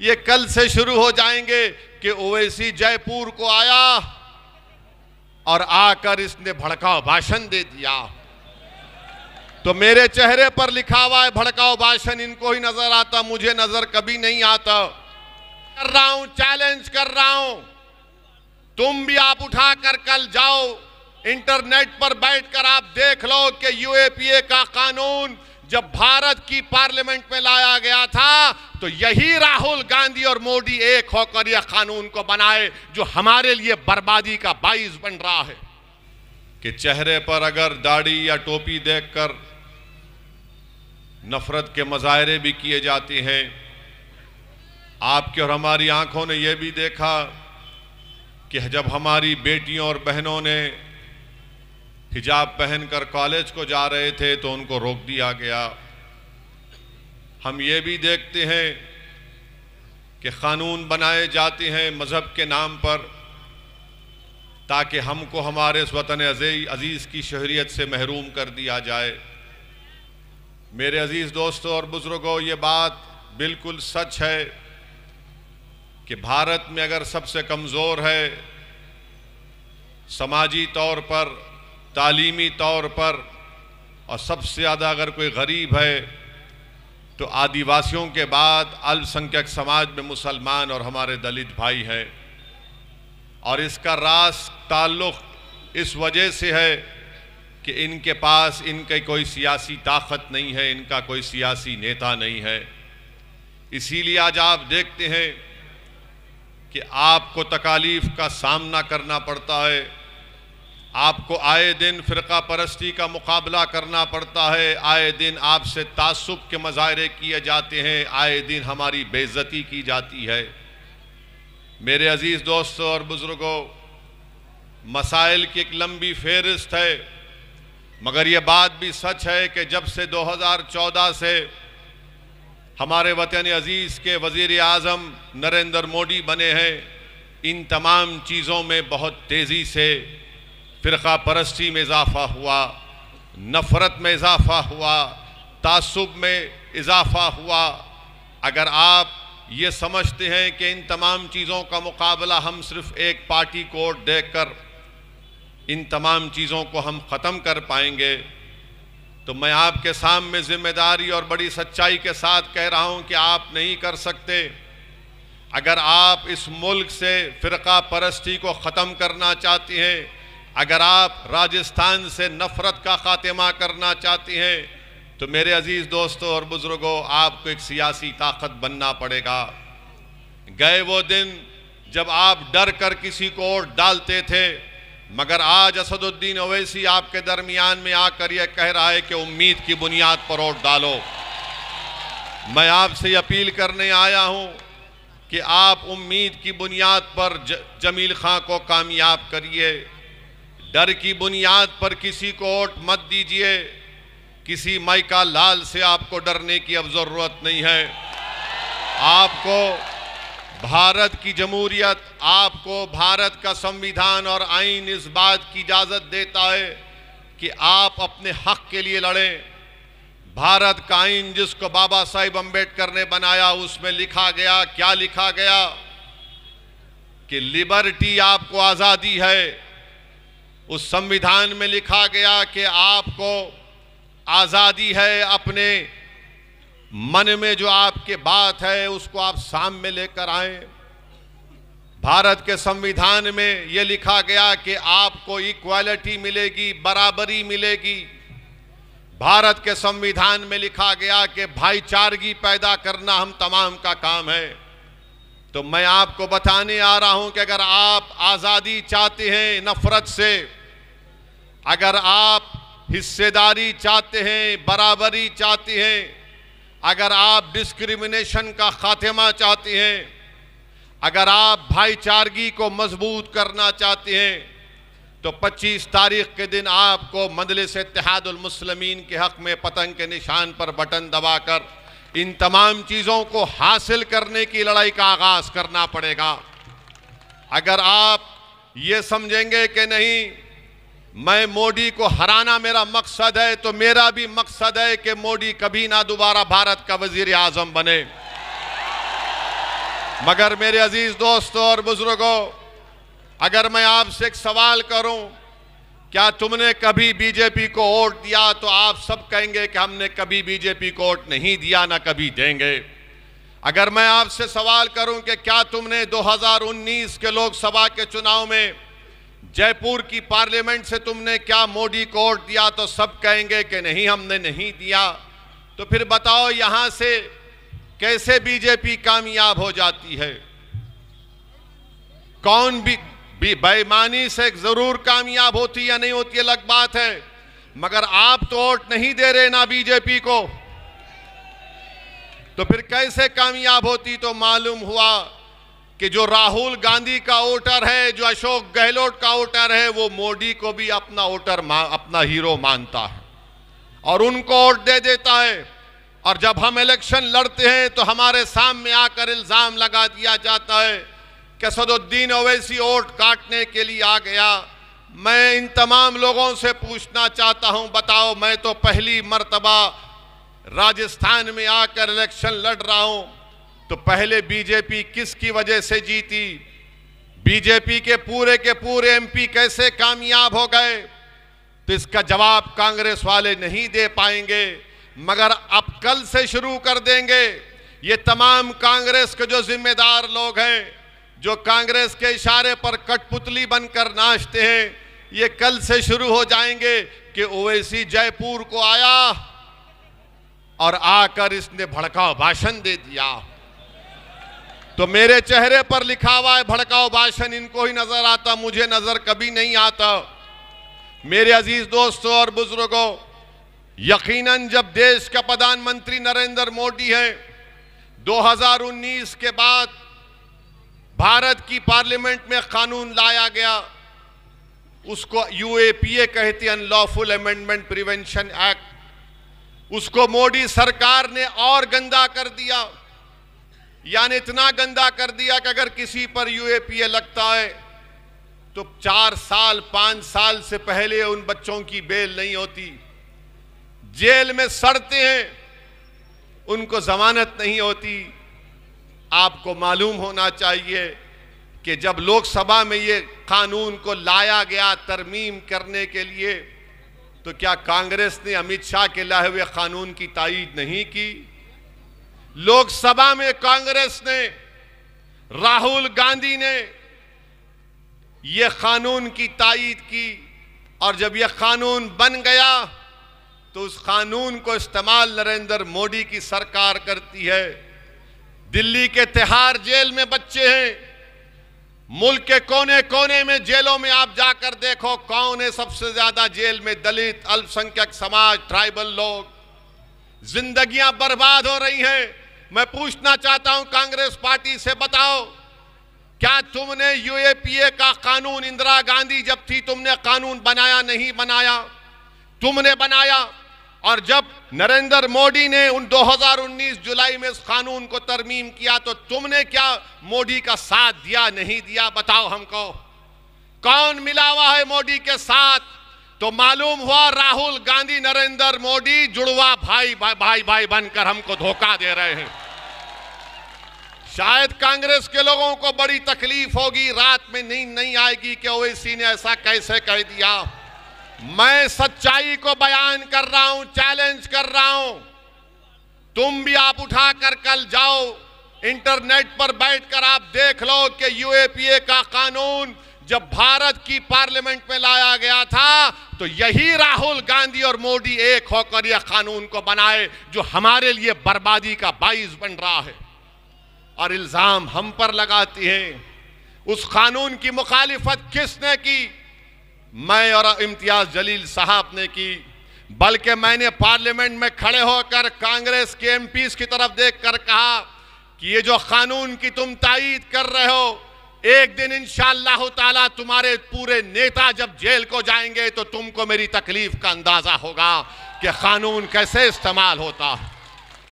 ये कल से शुरू हो जाएंगे कि ओवैसी जयपुर को आया और आकर इसने भड़काओ भाषण दे दिया तो मेरे चेहरे पर लिखा हुआ है भड़काओ भाषण इनको ही नजर आता मुझे नजर कभी नहीं आता कर रहा हूं चैलेंज कर रहा हूं तुम भी आप उठाकर कल जाओ इंटरनेट पर बैठकर आप देख लो कि यूएपीए का कानून जब भारत की पार्लियामेंट में लाया गया था तो यही राहुल गांधी और मोदी एक होकर यह कानून को बनाए जो हमारे लिए बर्बादी का बाइस बन रहा है कि चेहरे पर अगर दाढ़ी या टोपी देखकर नफरत के मजाहरे भी किए जाते हैं आपके और हमारी आंखों ने यह भी देखा कि जब हमारी बेटियों और बहनों ने हिजाब पहनकर कॉलेज को जा रहे थे तो उनको रोक दिया गया हम ये भी देखते हैं कि क़ानून बनाए जाते हैं मज़हब के नाम पर ताकि हमको हमारे इस वतन अज़ीज़ की शहरीत से महरूम कर दिया जाए मेरे अज़ीज़ दोस्तों और बुज़ुर्गों ये बात बिल्कुल सच है कि भारत में अगर सबसे कमज़ोर है समाजी तौर पर तालीमी तौर पर और सबसे ज़्यादा अगर कोई गरीब है तो आदिवासियों के बाद अल्पसंख्यक समाज में मुसलमान और हमारे दलित भाई हैं और इसका रास ताल्लुक़ इस वजह से है कि इनके पास इनके कोई सियासी ताकत नहीं है इनका कोई सियासी नेता नहीं है इसीलिए आज आप देखते हैं कि आपको तकालीफ का सामना करना पड़ता है आपको आए दिन फ़िरका परस्ती का मुकाबला करना पड़ता है आए दिन आपसे तासुब के मज़ाहरे किए जाते हैं आए दिन हमारी बेज़ती की जाती है मेरे अज़ीज़ दोस्तों और बुज़ुर्गों मसाइल की एक लंबी फहरिस्त है मगर ये बात भी सच है कि जब से 2014 से हमारे वतन अज़ीज़ के वज़ी अजम नरेंद्र मोदी बने हैं इन तमाम चीज़ों में बहुत तेज़ी से फ़िरका परस्ती में इजाफ़ा हुआ नफ़रत में इजाफ़ा हुआ तसब में इजाफ़ा हुआ अगर आप ये समझते हैं कि इन तमाम चीज़ों का मुकाबला हम सिर्फ एक पार्टी को देख कर इन तमाम चीज़ों को हम ख़त्म कर पाएंगे तो मैं आपके सामने ज़िम्मेदारी और बड़ी सच्चाई के साथ कह रहा हूँ कि आप नहीं कर सकते अगर आप इस मुल्क से फ़िरका परस्ती को ख़त्म करना चाहती हैं अगर आप राजस्थान से नफरत का खात्मा करना चाहती हैं तो मेरे अजीज़ दोस्तों और बुज़ुर्गों आपको एक सियासी ताकत बनना पड़ेगा गए वो दिन जब आप डर कर किसी को और डालते थे मगर आज असदुद्दीन अवैसी आपके दरमियान में आकर यह कह रहा है कि उम्मीद की बुनियाद पर वोट डालो मैं आपसे अपील करने आया हूं कि आप उम्मीद की बुनियाद पर ज, जमील खां को कामयाब करिए डर की बुनियाद पर किसी को ओट मत दीजिए किसी माइका लाल से आपको डरने की अब ज़रूरत नहीं है आपको भारत की जमहूरियत आपको भारत का संविधान और आइन इस बात की इजाज़त देता है कि आप अपने हक के लिए लड़ें भारत का आइन जिसको बाबा साहेब अम्बेडकर ने बनाया उसमें लिखा गया क्या लिखा गया कि लिबर्टी आपको आज़ादी है उस संविधान में लिखा गया कि आपको आज़ादी है अपने मन में जो आपके बात है उसको आप सामने लेकर आए भारत के संविधान में ये लिखा गया कि आपको इक्वालिटी मिलेगी बराबरी मिलेगी भारत के संविधान में लिखा गया कि भाईचारगी पैदा करना हम तमाम का काम है तो मैं आपको बताने आ रहा हूं कि अगर आप आज़ादी चाहते हैं नफरत से अगर आप हिस्सेदारी चाहते हैं बराबरी चाहते हैं अगर आप डिस्क्रिमिनेशन का खात्मा चाहते हैं अगर आप भाईचारगी को मजबूत करना चाहते हैं तो 25 तारीख के दिन आपको मजलिस इतिहादुलमसलमिन के हक में पतंग के निशान पर बटन दबाकर इन तमाम चीज़ों को हासिल करने की लड़ाई का आगाज करना पड़ेगा अगर आप ये समझेंगे कि नहीं मैं मोदी को हराना मेरा मकसद है तो मेरा भी मकसद है कि मोदी कभी ना दोबारा भारत का वजीर आजम बने मगर मेरे अजीज दोस्तों और बुजुर्गों अगर मैं आपसे एक सवाल करूं क्या तुमने कभी बीजेपी को वोट दिया तो आप सब कहेंगे कि हमने कभी बीजेपी को वोट नहीं दिया ना कभी देंगे अगर मैं आपसे सवाल करूं कि क्या तुमने 2019 के लोकसभा के चुनाव में जयपुर की पार्लियामेंट से तुमने क्या मोदी को वोट दिया तो सब कहेंगे कि नहीं हमने नहीं दिया तो फिर बताओ यहां से कैसे बीजेपी कामयाब हो जाती है कौन भी बेईमानी से जरूर कामयाब होती या नहीं होती अलग बात है मगर आप तो वोट नहीं दे रहे ना बीजेपी को तो फिर कैसे कामयाब होती तो मालूम हुआ कि जो राहुल गांधी का वोटर है जो अशोक गहलोत का वोटर है वो मोदी को भी अपना वोटर अपना हीरो मानता है और उनको वोट दे देता है और जब हम इलेक्शन लड़ते हैं तो हमारे सामने आकर इल्ज़ाम लगा दिया जाता है कसदुद्दीन अवैसी वोट काटने के लिए आ गया मैं इन तमाम लोगों से पूछना चाहता हूं बताओ मैं तो पहली मर्तबा राजस्थान में आकर इलेक्शन लड़ रहा हूं तो पहले बीजेपी किसकी वजह से जीती बीजेपी के पूरे के पूरे एमपी कैसे कामयाब हो गए तो इसका जवाब कांग्रेस वाले नहीं दे पाएंगे मगर अब कल से शुरू कर देंगे ये तमाम कांग्रेस के जो जिम्मेदार लोग हैं जो कांग्रेस के इशारे पर कठपुतली बनकर नाचते हैं ये कल से शुरू हो जाएंगे कि ओवैसी जयपुर को आया और आकर इसने भड़काव भाषण दे दिया तो मेरे चेहरे पर लिखा हुआ है भड़काओ भाषण इनको ही नजर आता मुझे नजर कभी नहीं आता मेरे अजीज दोस्तों और बुजुर्गों यकीनन जब देश का प्रधानमंत्री नरेंद्र मोदी है 2019 के बाद भारत की पार्लियामेंट में कानून लाया गया उसको यूएपीए कहती अनलॉफुल अमेंडमेंट प्रिवेंशन एक्ट उसको मोदी सरकार ने और गंदा कर दिया यानी इतना गंदा कर दिया कि अगर किसी पर यूएपीए लगता है तो चार साल पांच साल से पहले उन बच्चों की बेल नहीं होती जेल में सड़ते हैं उनको जमानत नहीं होती आपको मालूम होना चाहिए कि जब लोकसभा में ये कानून को लाया गया तरमीम करने के लिए तो क्या कांग्रेस ने अमित शाह के लाए हुए कानून की तइद नहीं की लोकसभा में कांग्रेस ने राहुल गांधी ने यह कानून की तइद की और जब यह कानून बन गया तो उस कानून को इस्तेमाल नरेंद्र मोदी की सरकार करती है दिल्ली के तिहाड़ जेल में बच्चे हैं मुल्क के कोने कोने में जेलों में आप जाकर देखो कौन है सबसे ज्यादा जेल में दलित अल्पसंख्यक समाज ट्राइबल लोग जिंदगियां बर्बाद हो रही हैं मैं पूछना चाहता हूं कांग्रेस पार्टी से बताओ क्या तुमने यूएपीए का कानून इंदिरा गांधी जब थी तुमने कानून बनाया नहीं बनाया तुमने बनाया और जब नरेंद्र मोदी ने उन 2019 जुलाई में इस कानून को तरमीम किया तो तुमने क्या मोदी का साथ दिया नहीं दिया बताओ हमको कौन मिला हुआ है मोदी के साथ तो मालूम हुआ राहुल गांधी नरेंद्र मोदी जुड़वा भाई भाई भाई, भाई बनकर हमको धोखा दे रहे हैं शायद कांग्रेस के लोगों को बड़ी तकलीफ होगी रात में नींद नहीं आएगी कि ओवैसी ने ऐसा कैसे कह दिया मैं सच्चाई को बयान कर रहा हूं चैलेंज कर रहा हूं तुम भी आप उठाकर कल जाओ इंटरनेट पर बैठकर आप देख लो कि यूएपीए का कानून जब भारत की पार्लियामेंट में लाया गया था तो यही राहुल गांधी और मोदी एक होकर यह कानून को बनाए जो हमारे लिए बर्बादी का बाइस बन रहा है और इल्जाम हम पर लगाती है उस कानून की मुखालिफत किसने की मैं और इम्तियाज जलील साहब ने की बल्कि मैंने पार्लियामेंट में खड़े होकर कांग्रेस के एम की तरफ देख कर कहा कि ये जो कानून की तुम तायद कर रहे हो एक दिन इन ताला तुम्हारे पूरे नेता जब जेल को जाएंगे तो तुमको मेरी तकलीफ का अंदाजा होगा कि कानून कैसे इस्तेमाल होता है